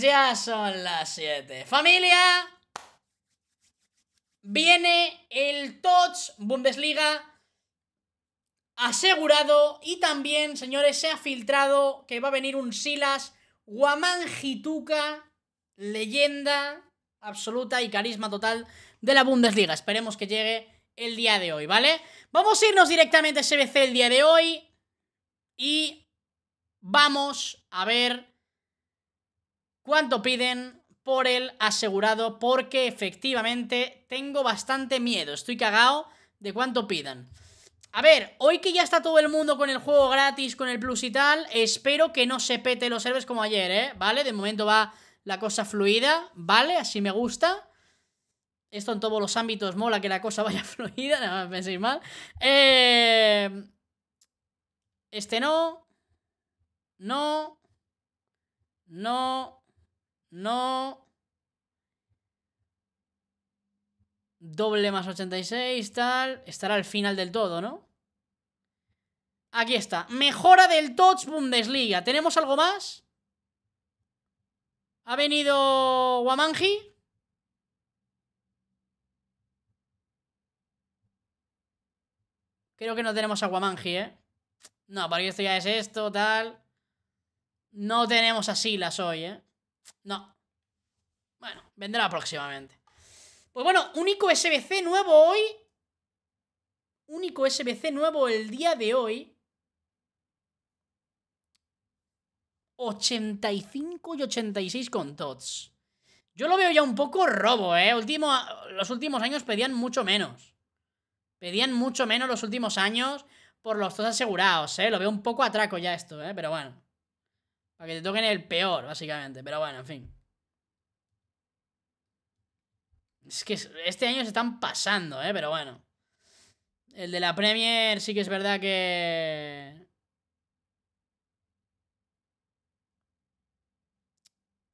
ya son las 7. Familia, viene el touch Bundesliga asegurado y también, señores, se ha filtrado que va a venir un Silas Guamangituka, leyenda absoluta y carisma total de la Bundesliga. Esperemos que llegue el día de hoy, ¿vale? Vamos a irnos directamente a SBC el día de hoy y vamos a ver cuánto piden por el asegurado, porque efectivamente tengo bastante miedo, estoy cagado de cuánto pidan. A ver, hoy que ya está todo el mundo con el juego gratis, con el plus y tal, espero que no se pete los héroes como ayer, ¿eh? ¿Vale? De momento va la cosa fluida, ¿vale? Así me gusta. Esto en todos los ámbitos mola que la cosa vaya fluida, no me penséis mal. Eh... Este no. No. No. No. Doble más 86, tal. Estará al final del todo, ¿no? Aquí está. Mejora del Touch Bundesliga. ¿Tenemos algo más? ¿Ha venido Wamanji? Creo que no tenemos a Wamanji, ¿eh? No, para que esto ya es esto, tal. No tenemos a Silas hoy, ¿eh? No. Bueno, vendrá próximamente. Pues bueno, único SBC nuevo hoy. Único SBC nuevo el día de hoy. 85 y 86 con TOTS. Yo lo veo ya un poco robo, ¿eh? Último, los últimos años pedían mucho menos. Pedían mucho menos los últimos años por los TOTS asegurados, ¿eh? Lo veo un poco atraco ya esto, ¿eh? Pero bueno. Para que te toquen el peor, básicamente. Pero bueno, en fin. Es que este año se están pasando, ¿eh? Pero bueno. El de la Premier sí que es verdad que...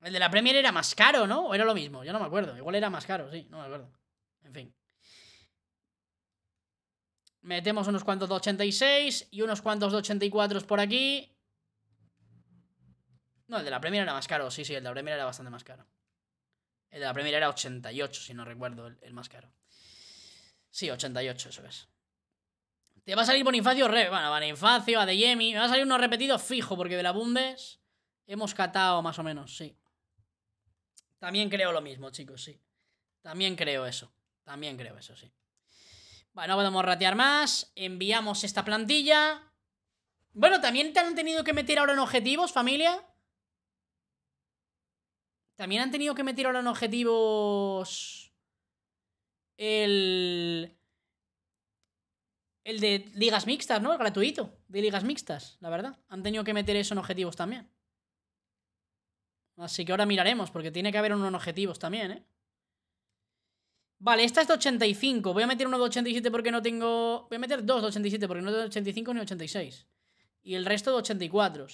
El de la Premier era más caro, ¿no? ¿O era lo mismo? Yo no me acuerdo. Igual era más caro, sí. No me acuerdo. En fin. Metemos unos cuantos de 86 y unos cuantos de 84 por aquí. No, el de la Premier era más caro, sí, sí, el de la Premier era bastante más caro. El de la Premier era 88, si no recuerdo, el, más caro. Sí, 88, eso es. Te va a salir Bonifacio, re, bueno, Bonifacio, Adeyemi. Me va a salir uno repetido fijo, porque de la Bundes hemos catado más o menos, sí. También creo lo mismo, chicos, sí. También creo eso. También creo eso, sí. Bueno, podemos ratear más. Enviamos esta plantilla. Bueno, también te han tenido que meter ahora en objetivos, familia. También han tenido que meter ahora en objetivos. El. El de ligas mixtas, ¿no? El gratuito. De ligas mixtas, la verdad. Han tenido que meter eso en objetivos también. Así que ahora miraremos, porque tiene que haber uno en objetivos también, ¿eh? Vale, esta es de 85. Voy a meter uno de 87 porque no tengo... Voy a meter dos de 87 porque no tengo 85 ni 86. Y el resto de 84.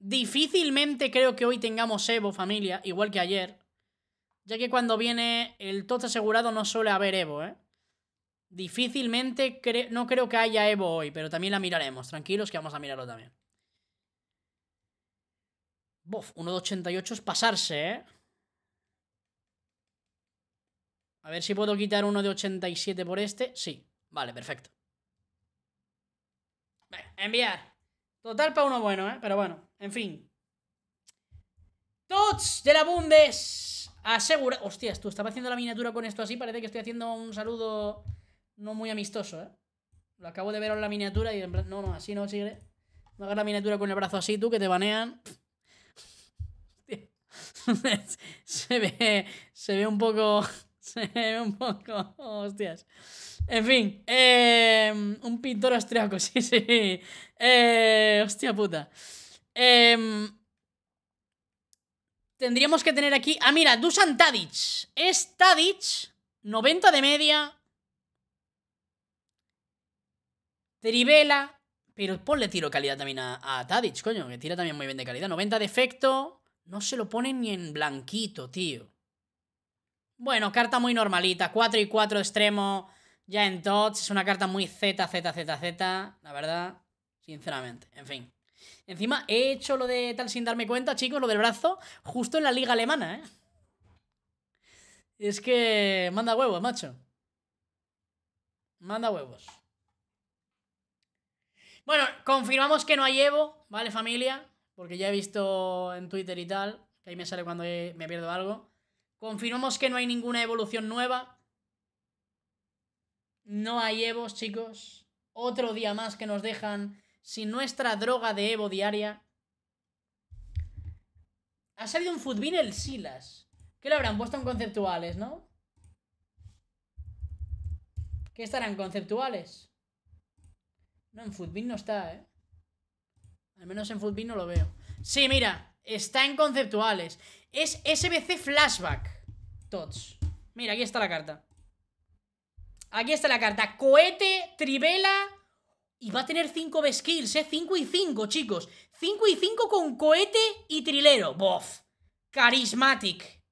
Difícilmente creo que hoy tengamos Evo, familia, igual que ayer. Ya que cuando viene el tot asegurado no suele haber Evo, ¿eh? Difícilmente no creo que haya Evo hoy, pero también la miraremos. Tranquilos que vamos a mirarlo también. Bof, 88 es pasarse, ¿eh? A ver si puedo quitar uno de 87 por este. Sí, vale, perfecto. enviar. Total para uno bueno, ¿eh? Pero bueno. En fin. Tots de la Bundes asegura... Hostias, tú, estaba haciendo la miniatura con esto así. Parece que estoy haciendo un saludo no muy amistoso, ¿eh? Lo acabo de ver en la miniatura y en plan... No, no, así no, sigue. No hagas la miniatura con el brazo así, tú, que te banean. se ve... Se ve un poco... Se ve un poco... Hostias. En fin, eh, un pintor austriaco, sí, sí. Eh, hostia puta. Em, tendríamos que tener aquí... Ah, mira, Dusan Tadic. Es Tadic, 90 de media. Trivela. Pero ponle tiro calidad también a, Tadic, coño, que tira también muy bien de calidad. 90 de efecto. No se lo pone ni en blanquito, tío. Bueno, carta muy normalita. 4 y 4 extremo. Ya en tots. Es una carta muy Z, Z, Z, Z. La verdad, sinceramente. En fin. Encima he hecho lo de tal sin darme cuenta, chicos, lo del brazo, justo en la liga alemana, ¿eh? Es que manda huevos, macho. Manda huevos. Bueno, confirmamos que no hay Evo, ¿vale, familia? Porque ya he visto en Twitter y tal, que ahí me sale cuando me pierdo algo. Confirmamos que no hay ninguna evolución nueva. No hay Evo, chicos. Otro día más que nos dejan sin nuestra droga de Evo diaria. Ha salido un futbin el Silas. Que lo habrán puesto en conceptuales, ¿no? ¿Qué estarán conceptuales? No, en futbin no está, ¿eh? Al menos en futbin no lo veo. Sí, mira, está en conceptuales. Es SBC Flashback. Tots. Mira, aquí está la carta. Aquí está la carta. Cohete, trivela y va a tener 5 skills, ¿eh? 5 y 5, chicos. 5 y 5 con cohete y trilero. Bof. Charismatic.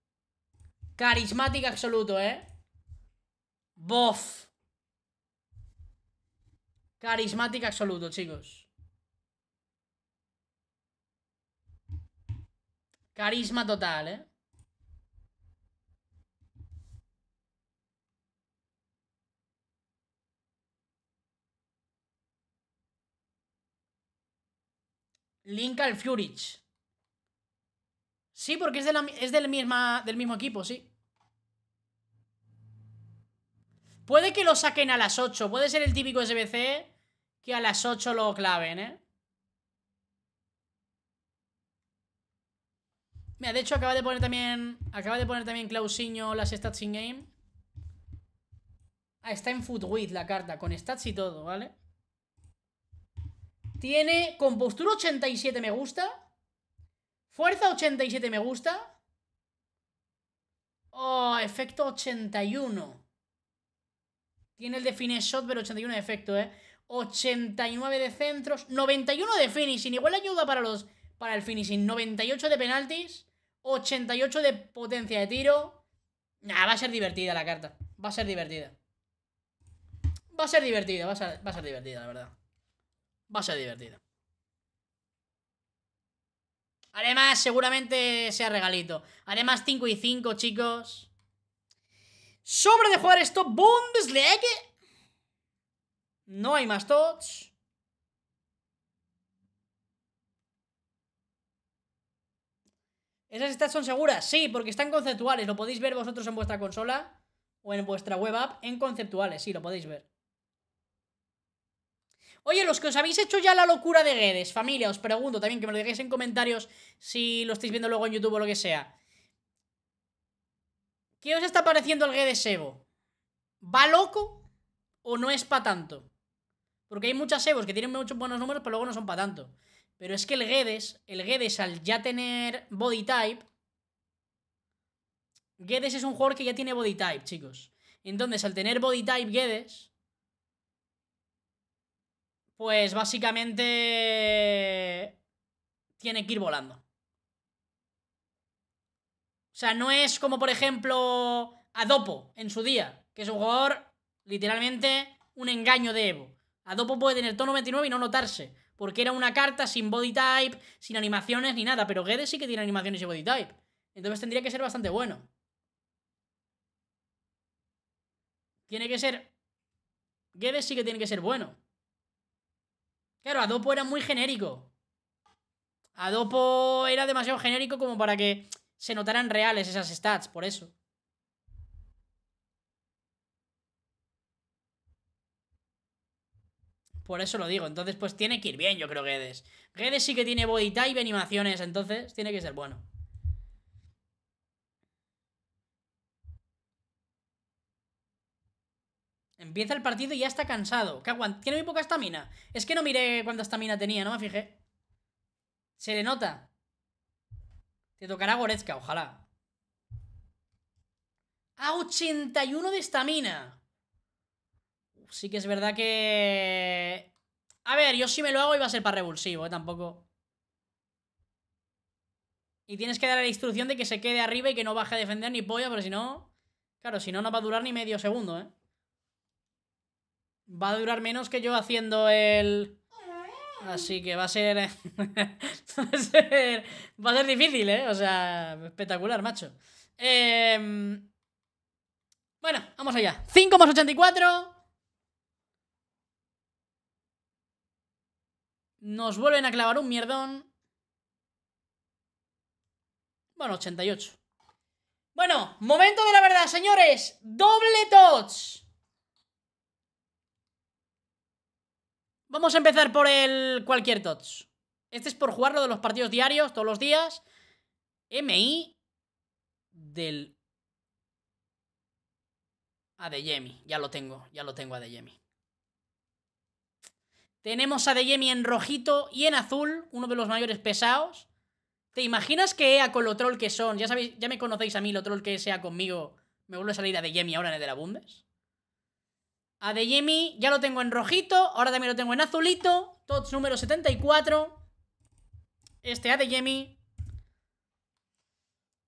Carismatic absoluto, ¿eh? Bof. Carismatic absoluto, chicos. Carisma total, ¿eh? Link al Furich. Sí, porque es, es del, misma, del mismo equipo, sí. Puede que lo saquen a las 8. Puede ser el típico SBC que a las 8 lo claven, ¿eh? Mira, de hecho acaba de poner también. Acaba de poner también Clausinho las stats in game. Ah, está en Food la carta, con stats y todo, ¿vale? Tiene compostura 87 me gusta. Fuerza 87 me gusta. Oh, efecto 81. Tiene el de finish shot, pero 81 de efecto, ¿eh? 89 de centros, 91 de finishing. Igual ayuda para los para el finishing. 98 de penaltis, 88 de potencia de tiro. Nah, va a ser divertida la carta. Va a ser divertida. Va a ser divertida, va a ser divertida, la verdad va a ser divertido. Además, seguramente sea regalito. Además, 5 y 5, chicos. Sobre de jugar esto, Bundesliga. No hay más tots. ¿Esas stats son seguras? Sí, porque están conceptuales. Lo podéis ver vosotros en vuestra consola o en vuestra web app en conceptuales. Sí, lo podéis ver. Oye, los que os habéis hecho ya la locura de Guedes, familia, os pregunto también que me lo digáis en comentarios si lo estáis viendo luego en YouTube o lo que sea. ¿Qué os está pareciendo el Guedes Evo? ¿Va loco o no es para tanto? Porque hay muchas Evos que tienen muchos buenos números, pero luego no son para tanto. Pero es que el Guedes, el Guedes al ya tener body type, Guedes es un jugador que ya tiene body type, chicos. Entonces, al tener body type Guedes, pues básicamente tiene que ir volando. O sea, no es como por ejemplo Adopo en su día, que es un jugador literalmente un engaño de Evo. Adopo puede tener tono 29 y no notarse, porque era una carta sin body type, sin animaciones ni nada, pero Gede sí que tiene animaciones y body type. Entonces tendría que ser bastante bueno. Tiene que ser... Gede sí que tiene que ser bueno. Claro, Adopo era muy genérico. Adopo era demasiado genérico como para que se notaran reales esas stats, por eso. Por eso lo digo. Entonces, pues tiene que ir bien, yo creo, Guedes. Guedes sí que tiene body type, animaciones, entonces tiene que ser bueno. Empieza el partido y ya está cansado. aguanta? Tiene muy poca estamina. Es que no miré cuánta estamina tenía, no me fijé. Se le nota. Te tocará Goretzka, ojalá. A 81 de estamina. Sí que es verdad que... A ver, yo si me lo hago iba a ser para revulsivo, ¿eh? tampoco. Y tienes que dar la instrucción de que se quede arriba y que no baje a defender ni polla, pero si no... Claro, si no, no va a durar ni medio segundo, ¿eh? Va a durar menos que yo haciendo el... Así que va a ser... va a ser... Va a ser difícil, ¿eh? O sea, espectacular, macho. Em, bueno, vamos allá. 5 más 84. Nos vuelven a clavar un mierdón. Bueno, 88. Bueno, momento de la verdad, señores. Doble touch. Vamos a empezar por el cualquier tots. Este es por jugarlo de los partidos diarios, todos los días. MI del... A de Yemi. ya lo tengo, ya lo tengo a Yemi. Tenemos a Yemi en rojito y en azul, uno de los mayores pesados. ¿Te imaginas que EA con lo troll que son? Ya, sabéis, ya me conocéis a mí, lo troll que sea conmigo. Me vuelve a salir a Yemi ahora en el de la Bundes. A de Jimmy ya lo tengo en rojito, ahora también lo tengo en azulito. Tots número 74. Este A de Jimmy.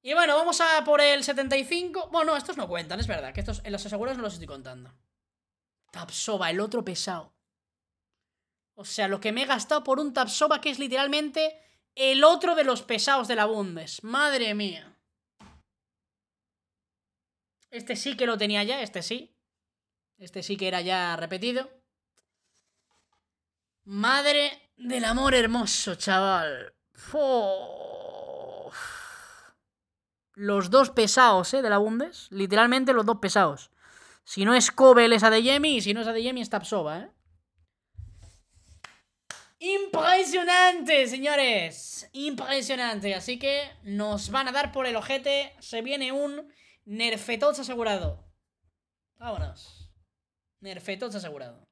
Y bueno, vamos a por el 75. Bueno, estos no cuentan, es verdad, que estos en los aseguros no los estoy contando. Tapsova, el otro pesado. O sea, lo que me he gastado por un Tapsova que es literalmente el otro de los pesados de la Bundes. Madre mía. Este sí que lo tenía ya, este sí. Este sí que era ya repetido. Madre del amor hermoso, chaval. Los dos pesados, ¿eh? De la Bundes. Literalmente los dos pesados. Si no es Kobel es Adeyemi y si no es Adeyemi es Tapsova, ¿eh? Impresionante, señores. Impresionante. Así que nos van a dar por el ojete. Se viene un nerfetos asegurado. Vámonos. Nerfetos asegurado.